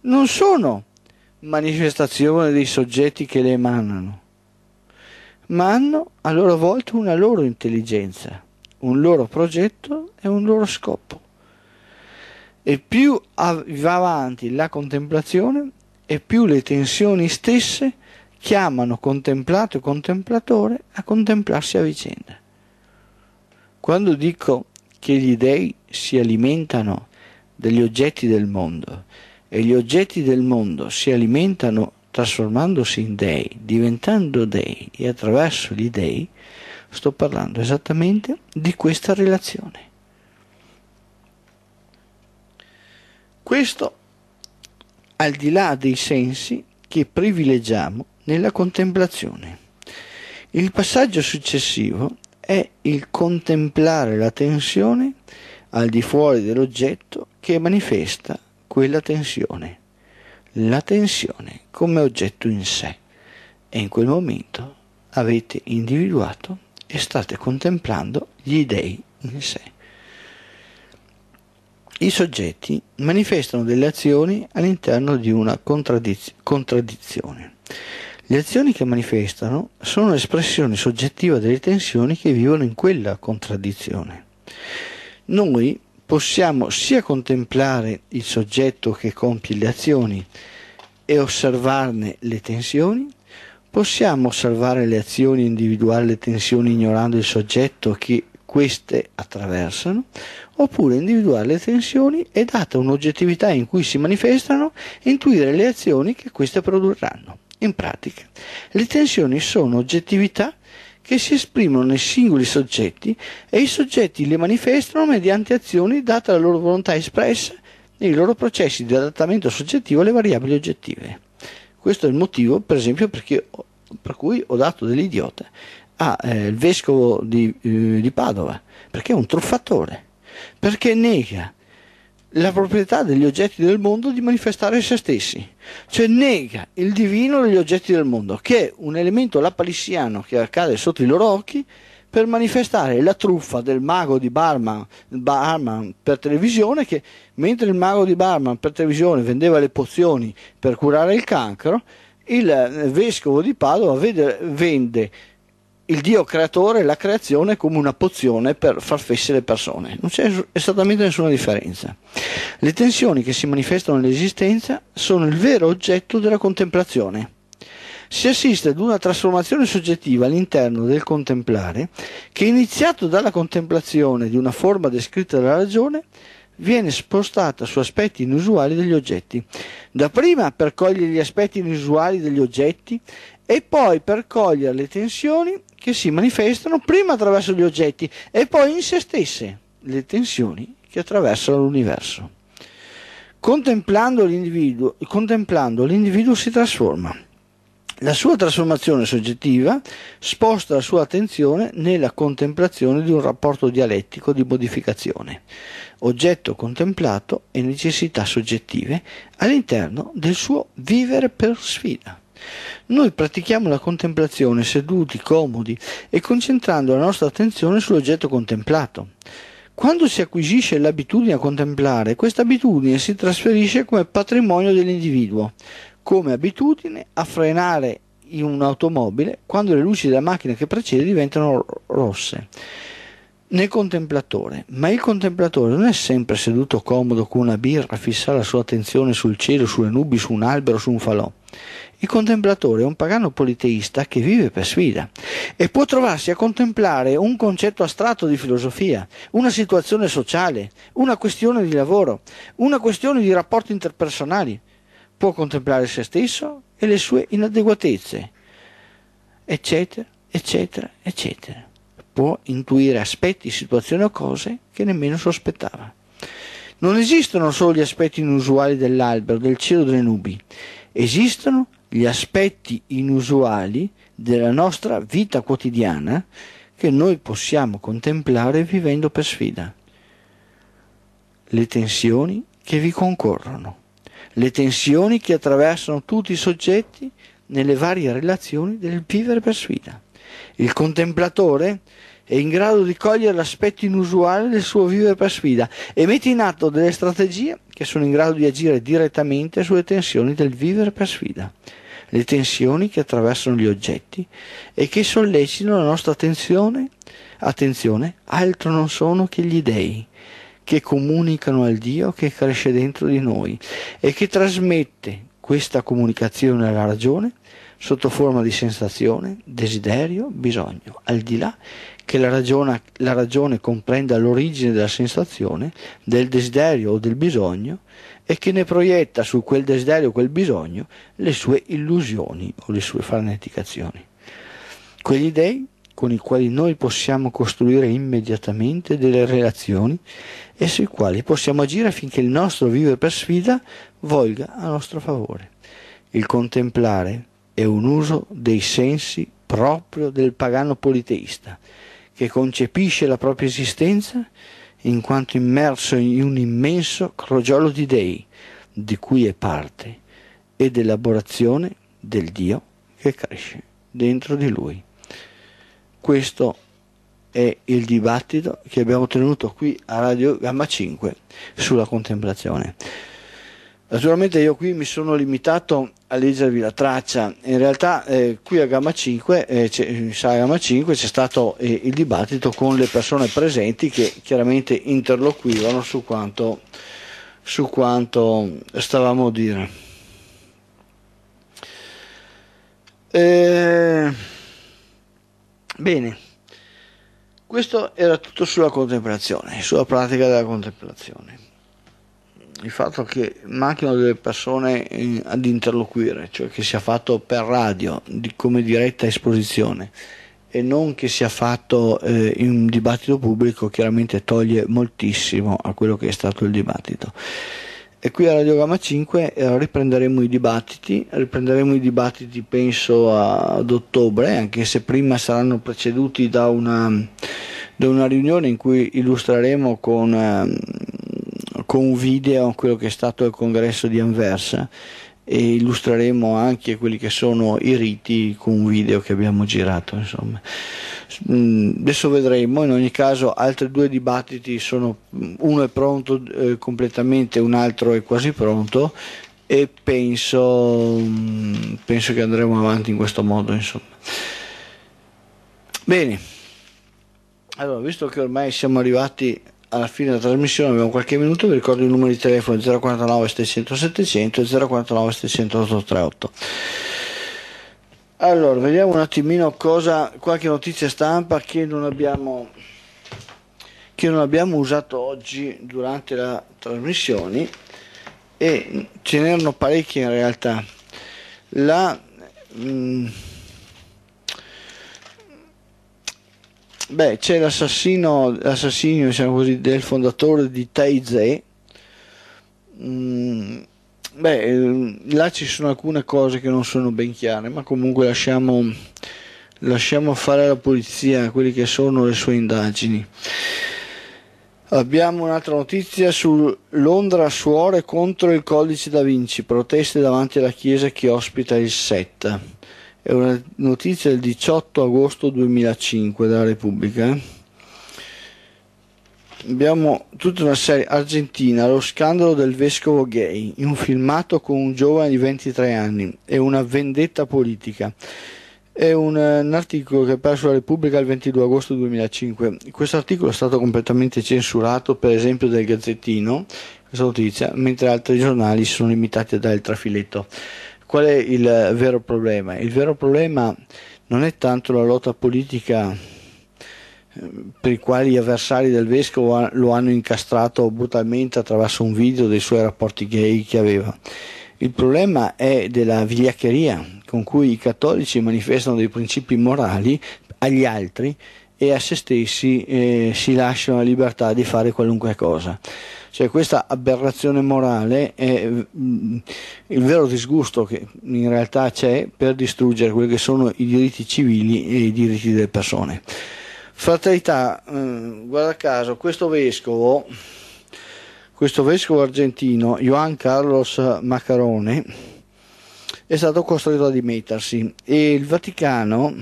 non sono manifestazione dei soggetti che le emanano, ma hanno a loro volta una loro intelligenza, un loro progetto e un loro scopo. E più va avanti la contemplazione, e più le tensioni stesse chiamano contemplato e contemplatore a contemplarsi a vicenda. Quando dico che gli dèi si alimentano degli oggetti del mondo e gli oggetti del mondo si alimentano trasformandosi in dei, diventando dei e attraverso gli dei, sto parlando esattamente di questa relazione. Questo al di là dei sensi che privilegiamo nella contemplazione. Il passaggio successivo è il contemplare la tensione al di fuori dell'oggetto che manifesta quella tensione la tensione come oggetto in sé e in quel momento avete individuato e state contemplando gli dei in sé. I soggetti manifestano delle azioni all'interno di una contraddiz- contraddizione. Le azioni che manifestano sono l'espressione soggettiva delle tensioni che vivono in quella contraddizione. Noi possiamo sia contemplare il soggetto che compie le azioni e osservarne le tensioni, possiamo osservare le azioni e individuare le tensioni ignorando il soggetto che queste attraversano, oppure individuare le tensioni e, data un'oggettività in cui si manifestano, intuire le azioni che queste produrranno. In pratica, le tensioni sono oggettività che si esprimono nei singoli soggetti e i soggetti le manifestano mediante azioni date alla loro volontà espressa nei loro processi di adattamento soggettivo alle variabili oggettive. Questo è il motivo, per esempio, perché, per cui ho dato dell'idiota al eh, vescovo di, eh, di Padova, perché è un truffatore, perché nega la proprietà degli oggetti del mondo di manifestare se stessi, cioè nega il divino degli oggetti del mondo, che è un elemento lapalissiano che accade sotto i loro occhi per manifestare la truffa del mago di Barman, Barman per televisione che mentre il mago di Barman per televisione vendeva le pozioni per curare il cancro, il vescovo di Padova vede, vende il Dio creatore e la creazione come una pozione per far fessi le persone. Non c'è esattamente nessuna differenza. Le tensioni che si manifestano nell'esistenza sono il vero oggetto della contemplazione. Si assiste ad una trasformazione soggettiva all'interno del contemplare che, iniziato dalla contemplazione di una forma descritta dalla ragione, viene spostata su aspetti inusuali degli oggetti. Dapprima per cogliere gli aspetti inusuali degli oggetti e poi per cogliere le tensioni che si manifestano prima attraverso gli oggetti e poi in se stesse le tensioni che attraversano l'universo. Contemplando l'individuo, contemplando l'individuo si trasforma. La sua trasformazione soggettiva sposta la sua attenzione nella contemplazione di un rapporto dialettico di modificazione, oggetto contemplato e necessità soggettive all'interno del suo vivere per sfida. Noi pratichiamo la contemplazione seduti, comodi e concentrando la nostra attenzione sull'oggetto contemplato. Quando si acquisisce l'abitudine a contemplare, questa abitudine si trasferisce come patrimonio dell'individuo, come abitudine a frenare in un'automobile quando le luci della macchina che precede diventano rosse nel contemplatore, ma il contemplatore non è sempre seduto comodo con una birra a fissare la sua attenzione sul cielo, sulle nubi, su un albero, su un falò. Il contemplatore è un pagano politeista che vive per sfida e può trovarsi a contemplare un concetto astratto di filosofia, una situazione sociale, una questione di lavoro, una questione di rapporti interpersonali. Può contemplare se stesso e le sue inadeguatezze, eccetera, eccetera, eccetera. Può intuire aspetti, situazioni o cose che nemmeno sospettava. Non esistono solo gli aspetti inusuali dell'albero, del cielo, delle nubi. Esistono gli aspetti inusuali della nostra vita quotidiana che noi possiamo contemplare vivendo per sfida. Le tensioni che vi concorrono, le tensioni che attraversano tutti i soggetti nelle varie relazioni del vivere per sfida. Il contemplatore è in grado di cogliere l'aspetto inusuale del suo vivere per sfida e mette in atto delle strategie che sono in grado di agire direttamente sulle tensioni del vivere per sfida le tensioni che attraversano gli oggetti e che sollecitano la nostra attenzione, attenzione, altro non sono che gli dei, che comunicano al Dio che cresce dentro di noi e che trasmette questa comunicazione alla ragione sotto forma di sensazione, desiderio, bisogno, al di là che la ragione, la ragione comprenda l'origine della sensazione, del desiderio o del bisogno, e che ne proietta su quel desiderio, quel bisogno, le sue illusioni o le sue farneticazioni. Quegli dei con i quali noi possiamo costruire immediatamente delle relazioni e sui quali possiamo agire affinché il nostro vivere per sfida volga a nostro favore. Il contemplare è un uso dei sensi proprio del pagano politeista, che concepisce la propria esistenza in quanto immerso in un immenso crogiolo di dei, di cui è parte, ed elaborazione del Dio che cresce dentro di lui. Questo è il dibattito che abbiamo tenuto qui a Radio Gamma 5 sulla contemplazione. Naturalmente io qui mi sono limitato a leggervi la traccia, in realtà eh, qui a Gamma 5, eh, in sala Gamma 5 c'è stato eh, il dibattito con le persone presenti che chiaramente interloquivano su quanto, su quanto stavamo a dire. Eh, bene, questo era tutto sulla contemplazione, sulla pratica della contemplazione il fatto che manchino delle persone eh, ad interloquire, cioè che sia fatto per radio di, come diretta esposizione e non che sia fatto eh, in un dibattito pubblico, chiaramente toglie moltissimo a quello che è stato il dibattito. E qui a Radiogramma 5 eh, riprenderemo i dibattiti, riprenderemo i dibattiti penso ad ottobre, anche se prima saranno preceduti da una, da una riunione in cui illustreremo con... Eh, con video quello che è stato il congresso di Anversa e illustreremo anche quelli che sono i riti con un video che abbiamo girato insomma. Mm, adesso vedremo in ogni caso altri due dibattiti sono mm, uno è pronto eh, completamente un altro è quasi pronto e penso, mm, penso che andremo avanti in questo modo insomma. bene allora visto che ormai siamo arrivati alla fine della trasmissione abbiamo qualche minuto, vi ricordo il numero di telefono 049 600 700 e 049 600 838. Allora, vediamo un attimino cosa, qualche notizia stampa che non abbiamo, che non abbiamo usato oggi durante la trasmissione e ce n'erano parecchie in realtà. La, mh, mm, Beh, c'è l'assassino, l'assassino diciamo così, del fondatore di Taize. Mm, beh, eh, là ci sono alcune cose che non sono ben chiare, ma comunque lasciamo, lasciamo fare alla polizia quelle che sono le sue indagini. Abbiamo un'altra notizia su Londra suore contro il codice da Vinci, proteste davanti alla chiesa che ospita il SET è una notizia del 18 agosto 2005 della Repubblica. Eh. Abbiamo tutta una serie argentina, lo scandalo del vescovo gay, in un filmato con un giovane di 23 anni è una vendetta politica. È un, eh, un articolo che è perso la Repubblica il 22 agosto 2005. Questo articolo è stato completamente censurato, per esempio, del Gazzettino, questa notizia, mentre altri giornali si sono limitati a dare il trafiletto. Qual è il vero problema? Il vero problema non è tanto la lotta politica eh, per i quali gli avversari del vescovo lo hanno incastrato brutalmente attraverso un video dei suoi rapporti gay che aveva. Il problema è della vigliaccheria con cui i cattolici manifestano dei principi morali agli altri e a se stessi eh, si lasciano la libertà di fare qualunque cosa. Cioè questa aberrazione morale è mm, il vero disgusto che in realtà c'è per distruggere quelli che sono i diritti civili e i diritti delle persone. Fratellità, mm, guarda caso, questo vescovo, questo vescovo argentino, Juan Carlos Macarone, è stato costretto a dimettersi e il Vaticano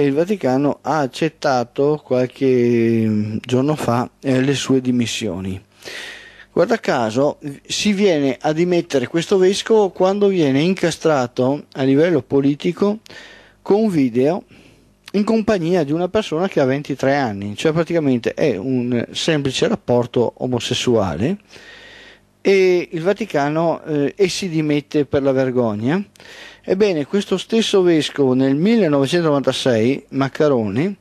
e il Vaticano ha accettato qualche mm, giorno fa eh, le sue dimissioni. Guarda caso, si viene a dimettere questo vescovo quando viene incastrato a livello politico con un video in compagnia di una persona che ha 23 anni, cioè praticamente è un semplice rapporto omosessuale e il Vaticano eh, e si dimette per la vergogna. Ebbene, questo stesso vescovo nel 1996, Maccaroni,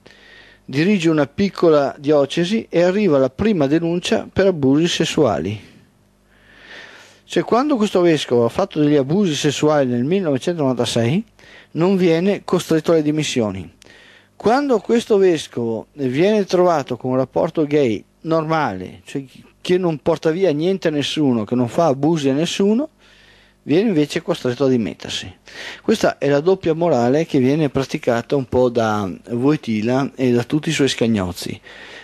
dirige una piccola diocesi e arriva la prima denuncia per abusi sessuali. Cioè, quando questo vescovo ha fatto degli abusi sessuali nel 1996, non viene costretto alle dimissioni. Quando questo vescovo viene trovato con un rapporto gay normale, cioè che non porta via niente a nessuno, che non fa abusi a nessuno, viene invece costretto a dimettersi. Questa è la doppia morale che viene praticata un po' da Voetila e da tutti i suoi scagnozzi.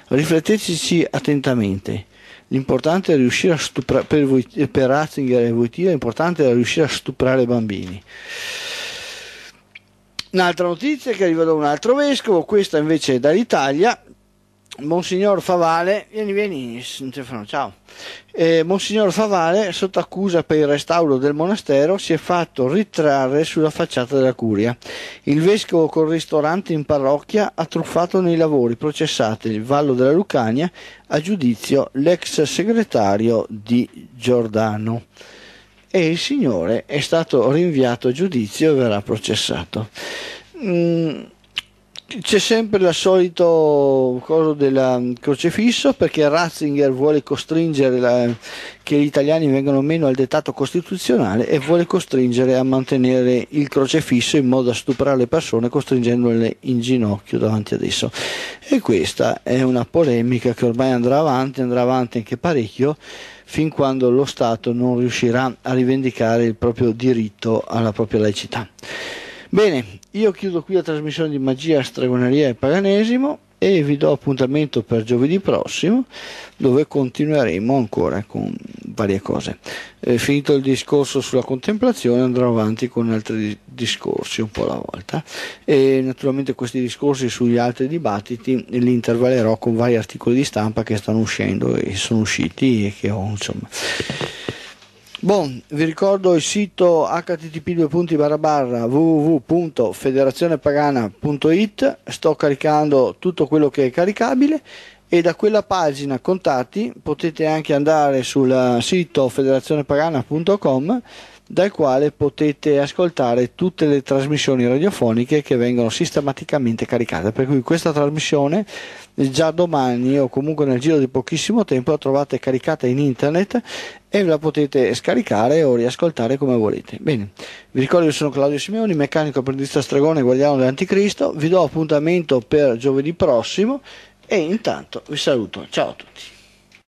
Rifletteteci attentamente. L'importante è riuscire a stuprare, per, Ratzinger e Voetila, l'importante è riuscire a stuprare bambini. Un'altra notizia che arriva da un altro vescovo, questa invece è dall'Italia, Monsignor Favale, vieni, vieni Stefano, ciao. Eh, Monsignor Favale, sotto accusa per il restauro del monastero, si è fatto ritrarre sulla facciata della curia. Il vescovo col ristorante in parrocchia ha truffato nei lavori processati il Vallo della Lucania a giudizio l'ex segretario di Giordano. E il signore è stato rinviato a giudizio e verrà processato. Mm c'è sempre la solito cosa del crocefisso perché Ratzinger vuole costringere la, che gli italiani vengano meno al dettato costituzionale e vuole costringere a mantenere il crocefisso in modo da stuprare le persone costringendole in ginocchio davanti ad esso. E questa è una polemica che ormai andrà avanti, andrà avanti anche parecchio, fin quando lo Stato non riuscirà a rivendicare il proprio diritto alla propria laicità. Bene, io chiudo qui la trasmissione di magia, stregoneria e paganesimo e vi do appuntamento per giovedì prossimo dove continueremo ancora con varie cose. Eh, finito il discorso sulla contemplazione andrò avanti con altri discorsi un po' alla volta e naturalmente questi discorsi sugli altri dibattiti li intervallerò con vari articoli di stampa che stanno uscendo e sono usciti e che ho insomma Bon, vi ricordo il sito http www.federazionepagana.it, sto caricando tutto quello che è caricabile e da quella pagina contatti potete anche andare sul sito federazionepagana.com dal quale potete ascoltare tutte le trasmissioni radiofoniche che vengono sistematicamente caricate, per cui questa trasmissione già domani o comunque nel giro di pochissimo tempo la trovate caricata in internet e la potete scaricare o riascoltare come volete. Bene, vi ricordo che sono Claudio Simeoni, meccanico apprendista stregone e guardiano dell'anticristo, vi do appuntamento per giovedì prossimo e intanto vi saluto, ciao a tutti.